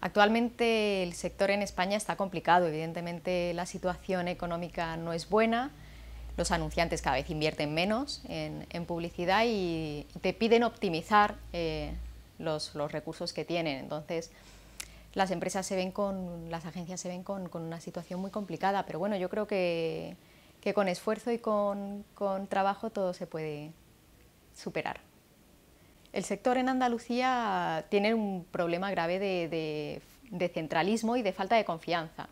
Actualmente el sector en España está complicado, evidentemente la situación económica no es buena, los anunciantes cada vez invierten menos en, publicidad y te piden optimizar eh, los, recursos que tienen. Entonces, las empresas se ven con, las agencias se ven con, una situación muy complicada, pero bueno, yo creo que, con esfuerzo y con trabajo todo se puede superar. El sector en Andalucía tiene un problema grave de, centralismo y de falta de confianza.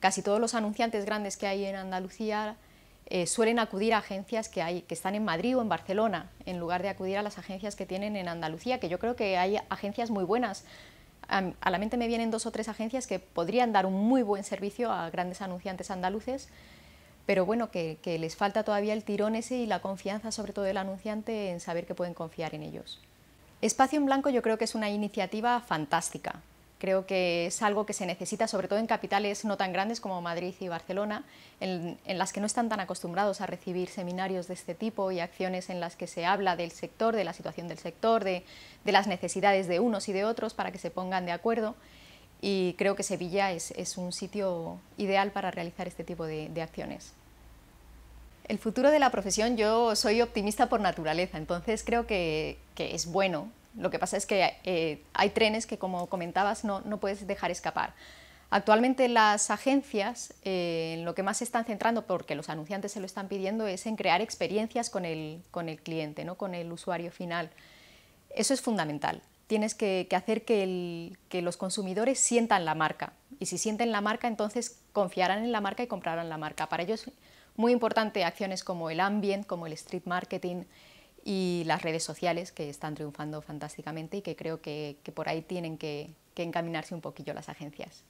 Casi todos los anunciantes grandes que hay en Andalucía eh, suelen acudir a agencias que, están en Madrid o en Barcelona, en lugar de acudir a las agencias que tienen en Andalucía, que yo creo que hay agencias muy buenas. A, la mente me vienen dos o tres agencias que podrían dar un muy buen servicio a grandes anunciantes andaluces, pero bueno, que, que les falta todavía el tirón ese y la confianza, sobre todo del anunciante, en saber que pueden confiar en ellos. Espacio en Blanco yo creo que es una iniciativa fantástica. Creo que es algo que se necesita, sobre todo en capitales no tan grandes como Madrid y Barcelona, en, las que no están tan acostumbrados a recibir seminarios de este tipo y acciones en las que se habla del sector, de la situación del sector, de, las necesidades de unos y de otros para que se pongan de acuerdo. Y creo que Sevilla es, un sitio ideal para realizar este tipo de acciones el futuro de la profesión, yo soy optimista por naturaleza, entonces creo que, es bueno. Lo que pasa es que eh, hay trenes que, como comentabas, no, puedes dejar escapar. Actualmente las agencias eh, lo que más se están centrando, porque los anunciantes se lo están pidiendo, es en crear experiencias con el, cliente, ¿no? con el usuario final. Eso es fundamental. Tienes que, hacer que, que, los consumidores sientan la marca. Y si sienten la marca, entonces confiarán en la marca y comprarán la marca. Para ellos muy importante acciones como el ambient, como el street marketing y las redes sociales que están triunfando fantásticamente y que creo que, por ahí tienen que, que encaminarse un poquillo las agencias.